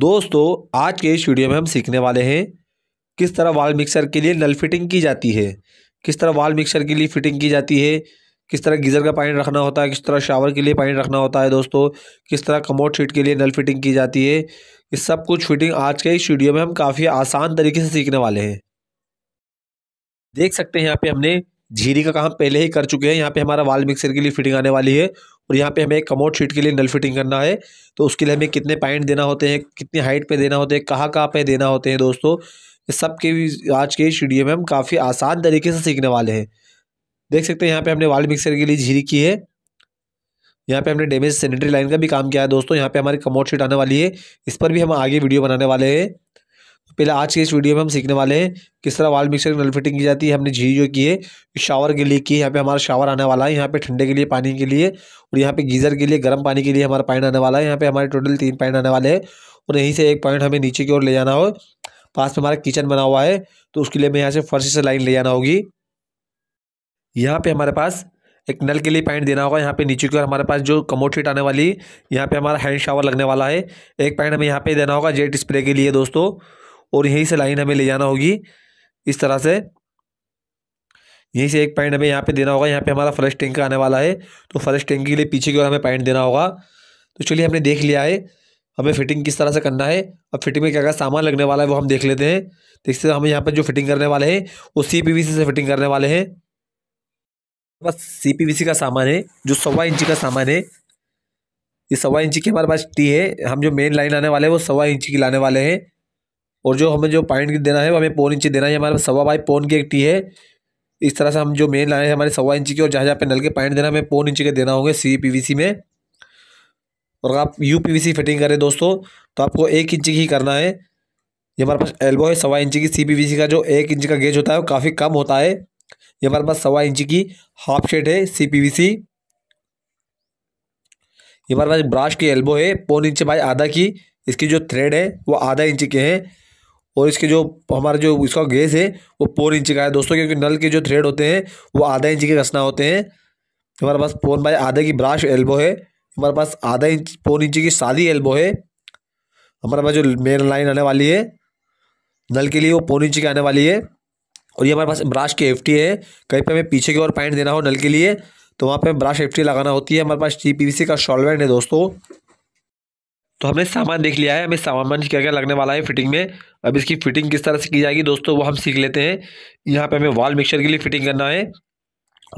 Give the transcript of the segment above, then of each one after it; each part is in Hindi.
दोस्तों आज के इस वीडियो में हम सीखने वाले हैं किस तरह वाल मिक्सर के लिए नल फिटिंग की जाती है किस तरह वाल मिक्सर के लिए फिटिंग की जाती है किस तरह गीज़र का पानी रखना होता है किस तरह शावर के लिए पानी रखना होता है दोस्तों किस तरह कमोड शीट के लिए नल फिटिंग की जाती है ये सब कुछ फिटिंग आज के इस वीडियो में हम काफ़ी आसान तरीके से सीखने वाले हैं देख सकते हैं यहाँ पे हमने झीरी का काम पहले ही कर चुके हैं यहाँ पे हमारा वाल मिक्सर के लिए फिटिंग आने वाली है और यहाँ पे हमें कमोट कमोड शीट के लिए नल फिटिंग करना है तो उसके लिए हमें कितने पॉइंट देना होते हैं कितनी हाइट पे देना होते हैं कहाँ कहाँ पे देना होते हैं दोस्तों इस सब के भी आज के स्टूडियो में हम काफ़ी आसान तरीके से सीखने वाले हैं देख सकते हैं यहाँ पे हमने वाल मिक्सर के लिए झीरी की है यहाँ पे हमने डैमेज सैनिटरी लाइन का भी काम किया है दोस्तों यहाँ पे हमारी कमोड शीट आने वाली है इस पर भी हम आगे वीडियो बनाने वाले हैं पहले आज के इस वीडियो में हम सीखने वाले हैं किस तरह वाल मिक्सर की नल फिटिंग की जाती है हमने झी जो की है शावर के लिए की यहाँ पे हमारा शावर आने वाला है यहाँ पे ठंडे के लिए पानी के लिए और यहाँ पे गीज़र के लिए गर्म पानी के लिए हमारा पॉइंट आने वाला है यहाँ पे हमारे टोटल तीन पॉइंट आने वाले हैं और यहीं से एक पॉइंट हमें नीचे की ओर ले जाना हो पास में हमारा किचन बना हुआ है तो उसके लिए हमें यहाँ से फर्श से लाइन ले जाना होगी यहाँ पे हमारे पास एक नल के लिए पॉइंट देना होगा यहाँ पे नीचे की ओर हमारे पास जो कमोट शीट आने वाली यहाँ पे हमारा हैंड शावर लगने वाला है एक पॉइंट हमें यहाँ पे देना होगा जेट स्प्रे के लिए दोस्तों और यहीं से लाइन हमें ले जाना होगी इस तरह से यहीं से एक पॉइंट हमें यहाँ पे देना होगा यहाँ पे हमारा फर्स्ट टैंक आने वाला है तो फर्स्ट टैंक के लिए पीछे की ओर हमें पॉइंट देना होगा तो चलिए हमने देख लिया है हमें फिटिंग किस तरह से करना है अब फिटिंग में क्या क्या सामान लगने वाला है वो हम देख लेते हैं देखते तो हैं हम यहाँ पर जो फिटिंग करने वाले हैं वो सी पी वी सी से फिटिंग करने वाले हैं बस सी पी वी सी का सामान है जो सवा इंची का सामान है ये सवा इंची की हमारे पास टी है हम जो मेन लाइन आने वाले हैं वो सवा इंची की लाने वाले हैं और जो हमें जो पॉइंट देना है वो हमें पौन इंची देना है हमारे पास सवा बाई पौन की एक टी है इस तरह से हम जो मेन लाइन है हमारे सवा इंची की और जहाँ जहाँ पे नल के पॉइंट देना हमें पौन इंची के देना होंगे सी सी में और आप यू सी फिटिंग करें दोस्तों तो आपको एक इंची ही करना है ये हमारे पास एल्बो है सवा इंची की सी सी का जो एक इंच का गेज होता है वो काफ़ी कम होता है ये हमारे पास सवा इंची की हाफ शेड है सी सी ये हमारे पास ब्राश की एल्बो है पौन इंच बाई आधा की इसकी जो थ्रेड है वो आधा इंच के हैं और इसके जो हमारा जो इसका गैस है वो फोर इंच का है दोस्तों क्योंकि नल के जो थ्रेड होते हैं वो आधा इंच के घसना होते हैं हमारे पास फोन बाई आधे की ब्राश एल्बो है हमारे पास आधा इंच फोन इंच की सादी एल्बो है हमारे पास जो मेन लाइन आने वाली है नल के लिए वो फोन इंच की आने वाली है और ये हमारे पास ब्राश की एफ है कहीं पर हमें पीछे की ओर पैंट देना हो नल के लिए तो वहाँ पर ब्राश एफ लगाना होती है हमारे पास टी का सॉल्वेंट है दोस्तों तो हमने सामान देख लिया है हमें सामान क्या क्या लगने वाला है फिटिंग में अब इसकी फिटिंग किस तरह से की जाएगी दोस्तों वो हम सीख लेते हैं यहाँ पे हमें वॉल मिक्सचर के लिए फिटिंग करना है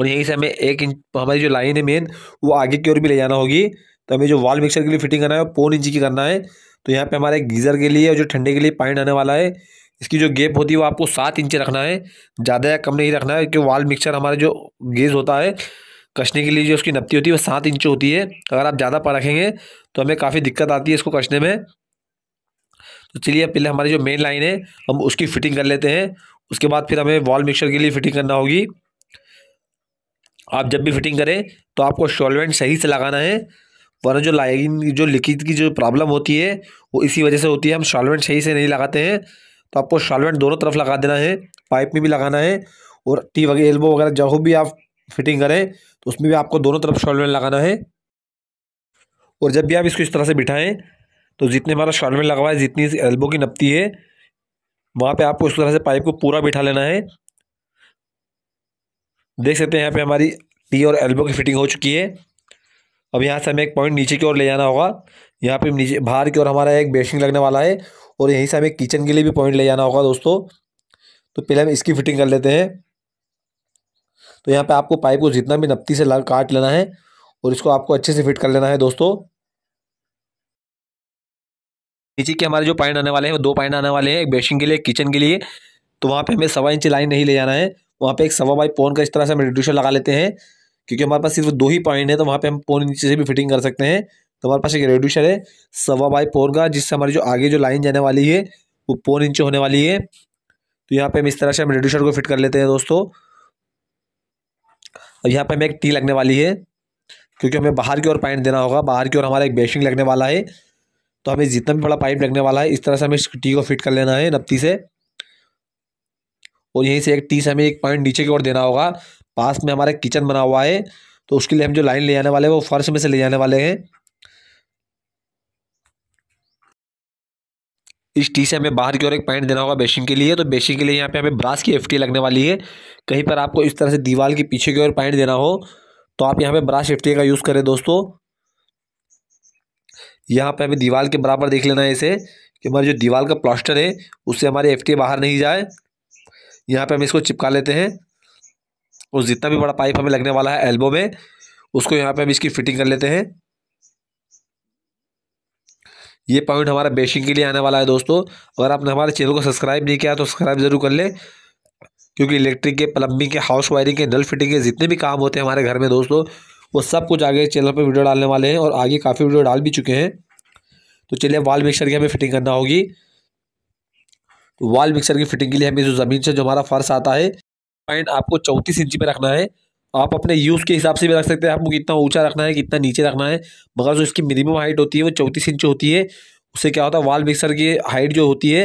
और यहीं से हमें एक इंच हमारी जो लाइन है मेन वो आगे की ओर भी ले जाना होगी तो हमें जो वॉल मिक्सचर के लिए फिटिंग करना है वो पौन इंच की करना है तो यहाँ पर हमारे गीज़र के लिए और जो ठंडे के लिए पानी आने वाला है इसकी जो गेप होती है वो आपको सात इंच रखना है ज़्यादा या कम नहीं रखना है क्योंकि वाल मिक्सचर हमारा जो गेज होता है कसने के लिए जो उसकी नपती होती है वो सात इंच होती है अगर आप ज़्यादा पा रखेंगे तो हमें काफ़ी दिक्कत आती है इसको कसने में तो चलिए पहले हमारी जो मेन लाइन है हम उसकी फिटिंग कर लेते हैं उसके बाद फिर हमें वॉल मिक्सचर के लिए फिटिंग करना होगी आप जब भी फिटिंग करें तो आपको सॉल्वेंट सही से लगाना है वरना जो लाइन जो लीकेज की जो प्रॉब्लम होती है वो इसी वजह से होती है हम सॉल्वेंट सही से नहीं लगाते हैं तो आपको सॉल्वेंट दोनों तरफ लगा देना है पाइप में भी लगाना है और टी वगैरह एल्बो वगैरह जहाँ भी आप फिटिंग करें तो उसमें भी आपको दोनों तरफ सॉल्वेंट लगाना है और जब भी आप इसको इस तरह से बिठाएं तो जितने हमारा शॉल में लगवाए जितनी एल्बो की नपती है वहाँ पे आपको इस तरह से पाइप को पूरा बिठा लेना है देख सकते हैं यहाँ पे हमारी टी और एल्बो की फिटिंग हो चुकी है अब यहाँ से हमें एक पॉइंट नीचे की ओर ले जाना होगा यहाँ पे नीचे बाहर की ओर हमारा एक बेसिंग लगने वाला है और यहीं से हमें किचन के लिए भी पॉइंट ले जाना होगा दोस्तों तो पहले हम इसकी फिटिंग कर लेते हैं तो यहाँ पे आपको पाइप को जितना भी नपती से काट लेना है और इसको आपको अच्छे से फिट कर लेना है दोस्तों नीचे के हमारे जो पॉइंट आने वाले हैं वो दो पॉइंट आने वाले हैं एक बेशिंग के लिए किचन के लिए तो वहाँ पे हमें सवा इंची लाइन नहीं ले जाना है वहाँ पे एक सवा बाई पोन का इस तरह से हम रिड्यूशन लगा लेते हैं क्योंकि हमारे पास सिर्फ दो ही पॉइंट है तो वहाँ पे हम पोन नीचे से भी फिटिंग कर सकते हैं तो हमारे पास एक रेड्यूशर है सवा बाई पोन का जिससे हमारी जो आगे जो लाइन जाने वाली है वो पोन इंच होने वाली है तो यहाँ पे हम इस तरह से हम रेड्यूशर को फिट कर लेते हैं दोस्तों और यहाँ पे हमें एक टी लगने वाली है क्योंकि हमें बाहर की ओर पाइप देना होगा बाहर की ओर हमारा एक बेशिंग लगने वाला है तो हमें जितना भी बड़ा पाइप लगने वाला है इस तरह से हमें इस टी को फिट कर लेना है नपती से और यहीं से एक टी से हमें एक पॉइंट नीचे की ओर देना होगा पास में हमारा किचन बना हुआ है तो उसके लिए हम जो लाइन ले जाने वाले हैं वो फर्श में से ले जाने वाले हैं इस टी से हमें बाहर की ओर एक पॉइंट देना होगा बेशिंग के लिए तो बेशिंग के लिए यहाँ पे हमें ब्रास की एफ लगने वाली है कहीं पर आपको इस तरह से दीवार के पीछे की ओर पॉइंट देना हो तो आप यहाँ पे ब्राश एफ का यूज़ करें दोस्तों यहाँ पे हमें दीवार के बराबर देख लेना है इसे कि हमारी जो दीवार का प्लास्टर है उससे हमारे एफ बाहर नहीं जाए यहाँ पे हम इसको चिपका लेते हैं और जितना भी बड़ा पाइप हमें लगने वाला है एल्बो में उसको यहाँ पे हम इसकी फिटिंग कर लेते हैं ये पॉइंट हमारा बेशिंग के लिए आने वाला है दोस्तों अगर आपने हमारे चैनल को सब्सक्राइब नहीं किया तो सब्सक्राइब ज़रूर कर ले क्योंकि इलेक्ट्रिक के प्लम्बिंग के हाउस वायरिंग के नल फिटिंग के जितने भी काम होते हैं हमारे घर में दोस्तों वो सब कुछ आगे चैनल पर वीडियो डालने वाले हैं और आगे काफ़ी वीडियो डाल भी चुके हैं तो चलिए वाल मिक्सर की हमें फिटिंग करना होगी तो वाल मिक्सर की फिटिंग के लिए हमें जो ज़मीन से जो हमारा फर्श आता है पॉइंट आपको चौंतीस इंची पर रखना है आप अपने यूज़ के हिसाब से भी रख सकते हैं आपको कितना ऊंचा रखना है कितना नीचे रखना है मगर जो इसकी मिनिमम हाइट होती है वो चौंतीस इंच होती है उससे क्या होता है वाल मिक्सर की हाइट जो होती है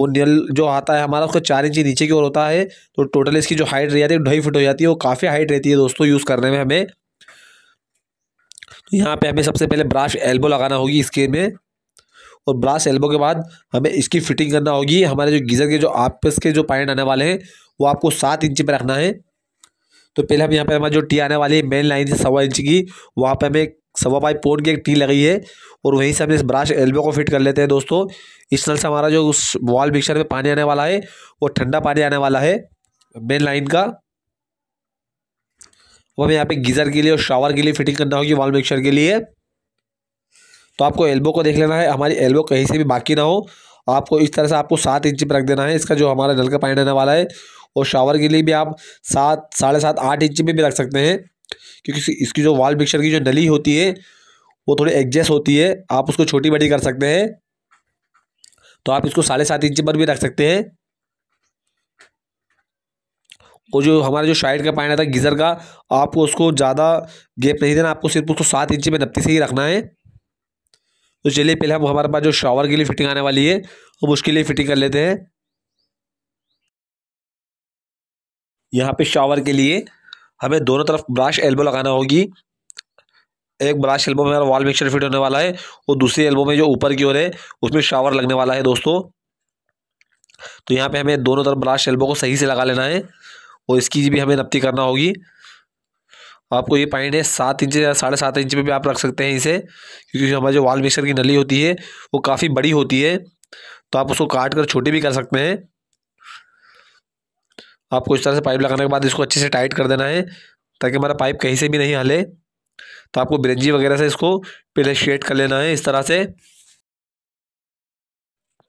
वो नल जो आता है हमारा उसका चार इंची नीचे की ओर होता है तो टोटल इसकी जो हाइट रह जाती है ढाई फुट हो जाती है वो काफ़ी हाइट रहती है दोस्तों यूज़ करने में हमें तो यहाँ पे हमें सबसे पहले ब्राश एल्बो लगाना होगी इसके में और ब्राश एल्बो के बाद हमें इसकी फिटिंग करना होगी हमारे जो गीज़र के जो आपस के जो पॉइंट आने वाले हैं वो आपको सात इंच पर रखना है तो पहले हम यहाँ पर हमारी जो टी आने वाली है मेन लाइन से सवा इंच की वहाँ पर हमें सवा पाइप पोर्ट की एक टी लगी है और वहीं से हम इस ब्राश एल्बो को फिट कर लेते हैं दोस्तों इस नल से हमारा जो उस वॉल मिक्सर में पानी आने वाला है वो ठंडा पानी आने वाला है मेन लाइन का वो हमें यहाँ पे गीज़र के लिए और शावर के लिए फिटिंग करना होगी वॉल मिक्सर के लिए तो आपको एल्बो को देख लेना है हमारी एल्बो कहीं से भी बाकी ना हो आपको इस तरह से आपको सात इंच पर रख देना है इसका जो हमारा नल का पानी आने वाला है और शावर के लिए भी आप सात साढ़े सात आठ इंच में भी रख सकते हैं क्योंकि इसकी जो वाल मिक्सर की जो नली होती है वो थोड़ी एडजस्ट होती है आप उसको छोटी बड़ी कर सकते हैं तो आप इसको साढ़े सात इंच पर भी रख सकते हैं और जो हमारा जो साइड का पॉइंट आता है गीज़र का आपको उसको ज़्यादा गैप नहीं देना आपको सिर्फ उसको सात इंच में नपती से ही रखना है तो चलिए पहले हम हमारे पास जो शावर के लिए फिटिंग आने वाली है हम उसके लिए फिटिंग कर लेते हैं यहाँ पे शावर के लिए हमें दोनों तरफ ब्राश एल्बो लगाना होगी एक ब्राश एल्बो में हमारा वॉल मिक्सचर फिट होने वाला है और दूसरे एल्बो में जो ऊपर की ओर है उसमें शावर लगने वाला है दोस्तों तो यहाँ पे हमें दोनों तरफ ब्राश एल्बो को सही से लगा लेना है और इसकी भी हमें नपती करना होगी आपको ये पॉइंट है सात इंच या साढ़े सात इंच में भी आप रख सकते हैं इसे क्योंकि हमारी जो वाल मिक्सर की नली होती है वो काफ़ी बड़ी होती है तो आप उसको काट कर छोटी भी कर सकते हैं आपको इस तरह से पाइप लगाने के बाद इसको अच्छे से टाइट कर देना है ताकि हमारा पाइप कहीं से भी नहीं हले तो आपको ब्रेंजी वगैरह से इसको पहले शेड कर लेना है इस तरह से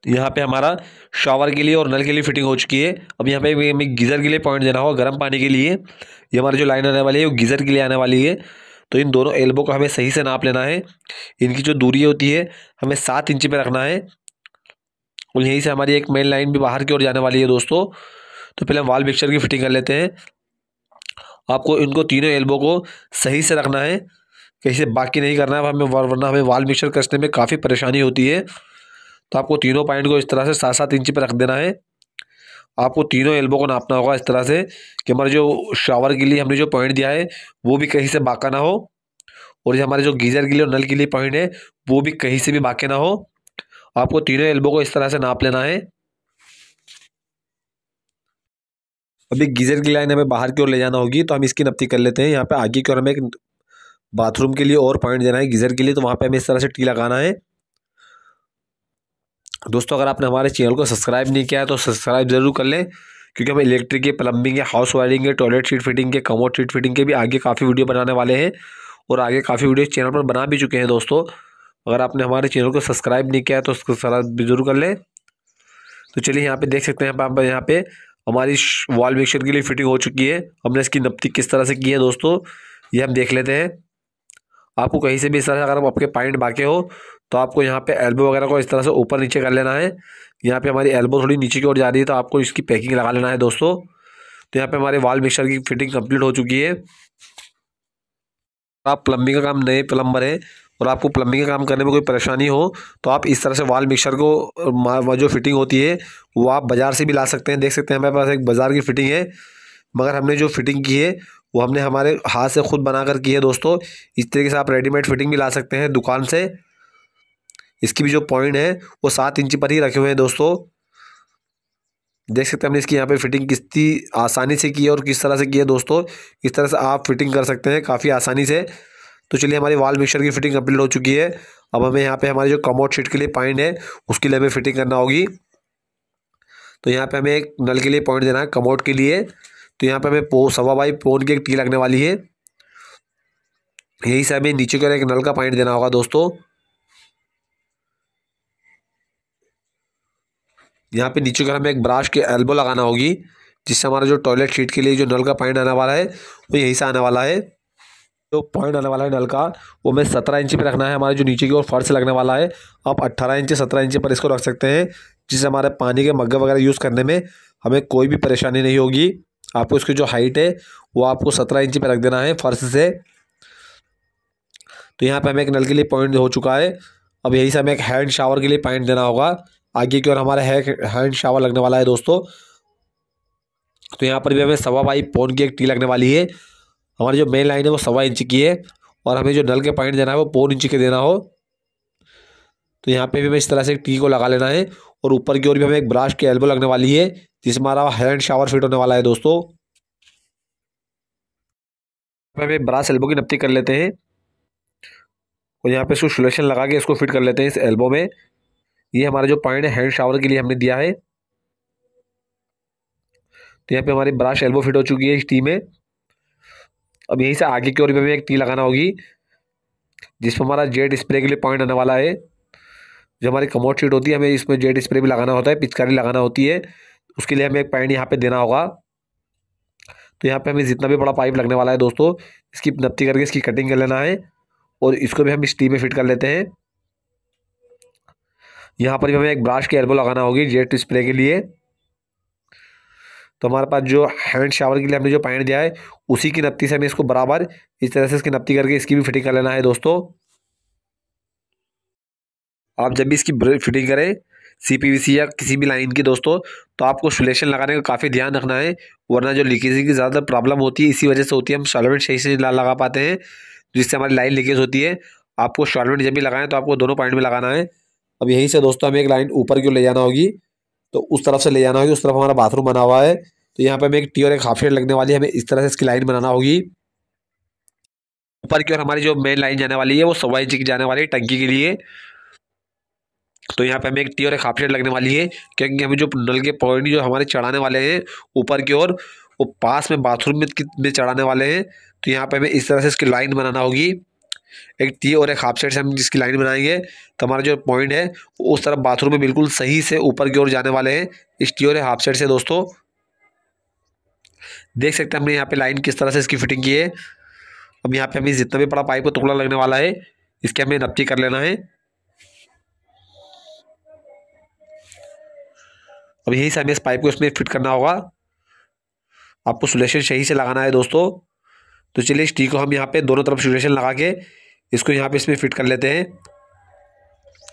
यहाँ पे हमारा शावर के लिए और नल के लिए फिटिंग हो चुकी है अब यहाँ पे हमें गीज़र के लिए पॉइंट देना होगा गर्म पानी के लिए ये हमारी जो लाइन आने वाली है वो गीज़र के लिए आने वाली है तो इन दोनों एल्बो को हमें सही से नाप लेना है इनकी जो दूरी होती है हमें सात इंच पे रखना है और यहीं से हमारी एक मेन लाइन भी बाहर की ओर जाने वाली है दोस्तों तो पहले हम वाल मिक्सचर की फिटिंग कर लेते हैं आपको इनको तीनों एल्बो को सही से रखना है कहीं से बाकी नहीं करना है हमें वरना हमें वाल मिक्सचर कसने में काफ़ी परेशानी होती है तो आपको तीनों पॉइंट को इस तरह से सात सात इंच पर रख देना है आपको तीनों एल्बो को नापना होगा इस तरह से कि हमारे जो शावर के लिए हमने जो पॉइंट दिया है वो भी कहीं से बाका ना हो और ये हमारे जो गीज़र के लिए और नल के लिए पॉइंट है वो भी कहीं से भी बाके ना हो आपको तीनों एल्बो को इस तरह से नाप लेना है अभी गीज़र की लाइन हमें बाहर की ओर ले जाना होगी तो हम इसकी नपती कर लेते हैं यहाँ पे आगे की ओर हमें एक बाथरूम के लिए और पॉइंट देना है गीज़र के लिए तो वहाँ पे हमें इस तरह से टी लगाना है दोस्तों अगर आपने हमारे चैनल को सब्सक्राइब नहीं किया है तो सब्सक्राइब ज़रूर कर लें क्योंकि हम इलेक्ट्रिक के प्लम्बिंग के हाउस वायरिंग के टॉयलेट सीट फिटिंग के कमोट सीट फिटिंग के भी आगे काफ़ी वीडियो बनाने वाले हैं और आगे काफ़ी वीडियो चैनल पर बना भी चुके हैं दोस्तों अगर आपने हमारे चैनल को सब्सक्राइब नहीं किया है तो सब्सक्राइब जरूर कर लें तो चलिए यहाँ पे देख सकते हैं आप यहाँ पे हमारी वॉल मिक्सर के लिए फिटिंग हो चुकी है हमने इसकी नपती किस तरह से की है दोस्तों ये हम देख लेते हैं आपको कहीं से भी इस तरह से अगर आपके पॉइंट बाकी हो तो आपको यहाँ पे एल्बो वगैरह को इस तरह से ऊपर नीचे कर लेना है यहाँ पे हमारी एल्बो थोड़ी नीचे की ओर जा रही है तो आपको इसकी पैकिंग लगा लेना है दोस्तों तो यहाँ पे हमारे वाल मिक्सर की फिटिंग कंप्लीट हो चुकी है आप प्लम्बिंग का काम नए प्लम्बर हैं और आपको प्लम्बिंग का काम करने में कोई परेशानी हो तो आप इस तरह से वाल मिक्सर को जो फिटिंग होती है वो आप बाज़ार से भी ला सकते हैं देख सकते हैं हमारे पास एक बाज़ार की फ़िटिंग है मगर हमने जो फिटिंग की है वो हमने हमारे हाथ से खुद बनाकर की है दोस्तों इस तरीके से आप रेडीमेड फिटिंग भी ला सकते हैं दुकान से इसकी भी जो पॉइंट है वो सात इंच पर ही रखे हुए हैं दोस्तों देख सकते हैं हमने इसकी यहाँ पे फिटिंग किस आसानी से की है और किस तरह से की है दोस्तों इस तरह से आप फिटिंग कर सकते हैं काफ़ी आसानी से तो चलिए हमारी वाल मिक्सर की फिटिंग कंप्लीट हो चुकी है अब हमें यहाँ पे हमारी जो कमोट शीट के लिए पॉइंट है उसके लिए हमें फिटिंग करना होगी तो यहाँ पे हमें एक नल के लिए पॉइंट देना है कमोट के लिए तो यहाँ पे हमें पो सवा बाई पोन की एक टी लगने वाली है यही से हमें नीचे के एक नल का पॉइंट देना होगा दोस्तों यहाँ पे नीचे का हमें एक ब्राश के एल्बो लगाना होगी जिससे हमारा जो टॉयलेट शीट के लिए जो नल का पॉइंट आने वाला है वो यहीं से आने वाला है जो पॉइंट आने वाला है नल का वो हमें सत्रह इंची पे रखना है हमारे जो नीचे की ओर फर्श लगने वाला है आप अट्ठारह इंची सत्रह इंची पर इसको रख सकते हैं जिससे हमारे पानी के मग्गे वगैरह यूज़ करने में हमें कोई भी परेशानी नहीं होगी आपको इसकी जो हाइट है वो आपको सत्रह इंची पर रख देना है फर्श से तो यहाँ पर हमें एक नल के लिए पॉइंट हो चुका है अब यही से हमें एक हैंड शावर के लिए पॉइंट देना होगा आगे की ओर हमारा हैंड शावर लगने वाला है दोस्तों तो यहाँ पर भी हमें सवा बाई पोन की एक टी लगने वाली है हमारी जो मेन लाइन है वो सवा इंच की है और हमें जो नल के पॉइंट देना है वो पौन इंच के देना हो तो यहाँ पे भी हमें इस तरह से एक टी को लगा लेना है और ऊपर की ओर भी हमें एक ब्राश की एल्बो लगने वाली है जिसमें हमारा हैंड शावर फिट होने वाला है दोस्तों हमें ब्राश एल्बो की नपती कर लेते हैं और यहाँ पे इसको सोलेशन लगा के इसको फिट कर लेते हैं इस एल्बो में ये हमारा जो पॉइंट हैंड शावर के लिए हमने दिया है तो यहाँ पे हमारी ब्राश एल्बो फिट हो चुकी है इस टी में अब यहीं से आगे की ओर भी हमें एक टी लगाना होगी जिसमें हमारा जेड स्प्रे के लिए पॉइंट आने वाला है जो हमारी कमोट शीट होती है हमें इसमें जेड स्प्रे भी लगाना होता है पिचकारी लगाना होती है उसके लिए हमें एक पॉइंट यहाँ पे देना होगा तो यहाँ पे हमें जितना भी बड़ा पाइप लगने वाला है दोस्तों इसकी नप्ती करके इसकी कटिंग कर लेना है और इसको भी हम इस टी में फिट कर लेते हैं यहाँ पर भी हमें एक ब्राश की एल्बो लगाना होगी जेट स्प्रे के लिए तो हमारे पास जो हैंड शावर के लिए हमने जो पैंट दिया है उसी की नपती से हमें इसको बराबर इस तरह से इसकी नपती करके इसकी भी फिटिंग कर लेना है दोस्तों आप जब भी इसकी फिटिंग करें सी या किसी भी लाइन की दोस्तों तो आपको सुलेशन लगाने का काफ़ी ध्यान रखना है वरना जो लीकेजिंग की ज़्यादा प्रॉब्लम होती है इसी वजह से होती है हम शॉलमेंट सही से लगा पाते हैं जिससे हमारी लाइन लीकेज होती है आपको शॉलमेंट जब भी लगाएं तो आपको दोनों पॉइंट में लगाना है अब यहीं से दोस्तों हमें एक लाइन ऊपर की ले जाना होगी तो उस तरफ से ले जाना होगी उस तरफ हमारा बाथरूम बना हुआ है तो यहाँ पर हमें एक टी और एक हाफ शेड लगने वाली है हमें इस तरह से इसकी लाइन बनाना होगी ऊपर की ओर हमारी जो मेन लाइन जाने वाली है वो सवाई जी की जाने वाली है टंकी के लिए तो यहाँ पे हमें एक टी और एक हाफ शेड लगने वाली है क्योंकि हमें जो नल के पॉइंट जो हमारे चढ़ाने वाले हैं ऊपर की ओर वो पास में बाथरूम में चढ़ाने वाले हैं तो यहाँ पे हमें इस तरह से इसकी लाइन बनाना होगी एक टी और एक हाफ साइड से हम जिसकी लाइन बनाएंगे तो हमारा जो पॉइंट है उस तरफ बाथरूम में बिल्कुल सही से ऊपर की ओर जाने वाले हैं इस टी और हाफ साइड से दोस्तों देख सकते हैं हमने यहाँ पे लाइन किस तरह से इसकी फिटिंग की है अब यहाँ पे हमें जितना भी बड़ा पाइप का टुकड़ा लगने वाला है इसके हमें नपटी कर लेना है अब यही से हमें इस पाइप को इसमें फिट करना होगा आपको सोल्यूशन सही से लगाना है दोस्तों तो चलिए इस टी को हम यहाँ पे दोनों तरफ सिचुएशन लगा के इसको यहाँ पे इसमें फिट कर लेते हैं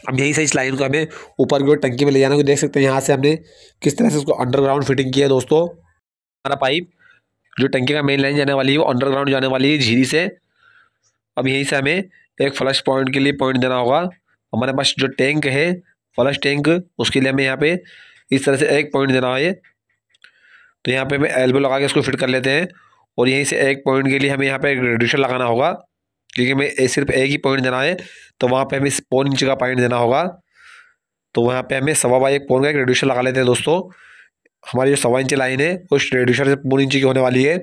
अब यहीं से इस लाइन को हमें ऊपर की ओर टंकी में ले जाना तो देख सकते हैं यहाँ से हमने किस तरह से इसको अंडरग्राउंड फिटिंग किया है दोस्तों हमारा पाइप जो टंकी का मेन लाइन जाने वाली है वो अंडरग्राउंड जाने वाली है झीरी से अब यहीं से हमें एक फ्लश पॉइंट के लिए पॉइंट देना होगा हमारे पास जो टैंक है फ्लश टैंक उसके लिए हमें यहाँ पर इस तरह से एक पॉइंट देना है तो यहाँ पर हमें एल्बो लगा के इसको फिट कर लेते हैं और यहीं से एक पॉइंट के लिए हमें यहाँ पे रेडिशन लगाना होगा क्योंकि हमें सिर्फ एक ही पॉइंट देना है तो वहाँ पे हमें पौन इंच का पॉइंट देना होगा तो वहाँ पे हमें सवा बाई एक पौन का एक रेडिशन लगा लेते हैं दोस्तों हमारी जो सवा इंची लाइन है उस रेडिशन से पौन इंची की होने वाली है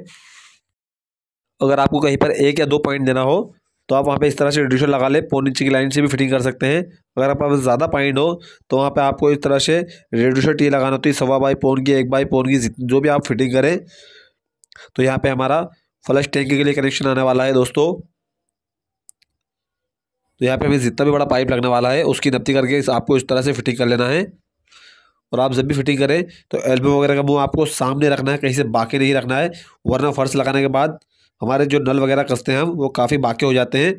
अगर आपको कहीं पर एक या दो पॉइंट देना हो तो आप वहाँ पर इस तरह से रेडिशन लगा ले पौन इंची की लाइन से भी फिटिंग कर सकते हैं अगर आप ज़्यादा पॉइंट हो तो वहाँ पर आपको इस तरह से रेडिशन टी लगाना होती है सवा बाई पौन की एक बाई पौन की जो भी आप फिटिंग करें तो यहाँ पे हमारा फ्लश टैंक के लिए कनेक्शन आने वाला है दोस्तों तो यहाँ पे हमें जितना भी बड़ा पाइप लगने वाला है उसकी नपती करके इस आपको इस तरह से फिटिंग कर लेना है और आप जब भी फिटिंग करें तो एल्बो वगैरह का मुंह आपको सामने रखना है कहीं से बाकी नहीं रखना है वरना फर्श लगाने के बाद हमारे जो नल वगैरह कसते हैं हम वो काफ़ी बाकी हो जाते हैं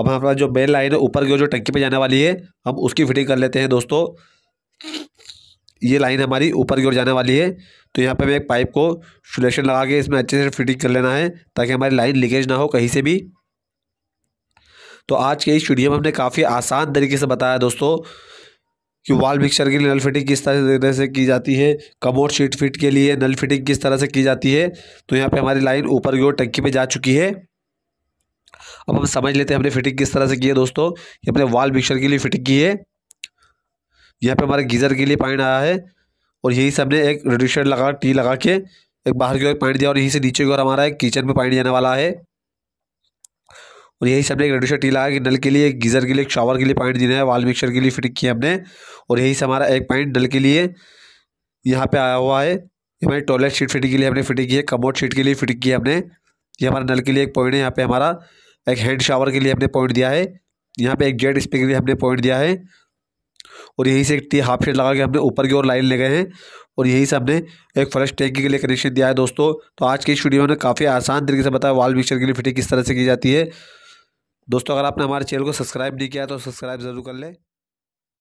अब हमारा जो बेल लाइन है ऊपर की जो टंकी पे जाने वाली है हम उसकी फिटिंग कर लेते हैं दोस्तों ये लाइन हमारी ऊपर की ओर जाने वाली है तो यहाँ पर हमें एक पाइप को सुलेशन लगा के इसमें अच्छे से फिटिंग कर लेना है ताकि हमारी लाइन लीकेज ना हो कहीं से भी तो आज के इस वीडियो में हमने काफ़ी आसान तरीके से बताया दोस्तों कि वॉल मिक्सर के लिए नल फिटिंग किस तरह से की जाती है कमोड शीट फिट के लिए नल फिटिंग किस तरह से की जाती है तो यहाँ पे हमारी लाइन ऊपर की ओर टंकी पे जा चुकी है अब हम समझ लेते हैं हमने फिटिंग किस तरह से की है दोस्तों ये हमने वॉल मिक्सर के लिए फिटिंग की है यहाँ पे हमारे गीज़र के लिए पाइन आया है और यही से हमने एक रेडियो लगा टी लगा के एक बाहर की ओर पॉइंट दिया और यहीं से नीचे की ओर हमारा एक किचन में पॉइंट जाने वाला है और यही से हमने एक रेडियो टी लगा कि नल के लिए एक गीज़र के लिए एक शावर के लिए पॉइंट देना है वाल मिक्सर के लिए फिटिंग की हमने और यही से हमारा एक पॉइंट नल के लिए यहाँ पे आया हुआ है हमारी टॉयलेट सीट फिटिंग के लिए हमने फिटिंग की है कमोड शीट के लिए फिटिंग की है हमने ये हमारा नल के लिए एक पॉइंट है यहाँ पे हमारा एक हैंड शावर के लिए हमने पॉइंट दिया है यहाँ पे एक जेट स्प्रे के लिए हमने पॉइंट दिया है और यहीं से एक हाफ शेड लगा के हमने ऊपर की ओर लाइन ले गए हैं और यहीं से हमने एक फ्रेश टैंकी के लिए कनेक्शन दिया है दोस्तों तो आज के इस वीडियो में काफ़ी आसान तरीके से बताया वाल मिक्सर के लिए फिटिंग किस तरह से की जाती है दोस्तों अगर आपने हमारे चैनल को सब्सक्राइब नहीं किया तो सब्सक्राइब ज़रूर कर लें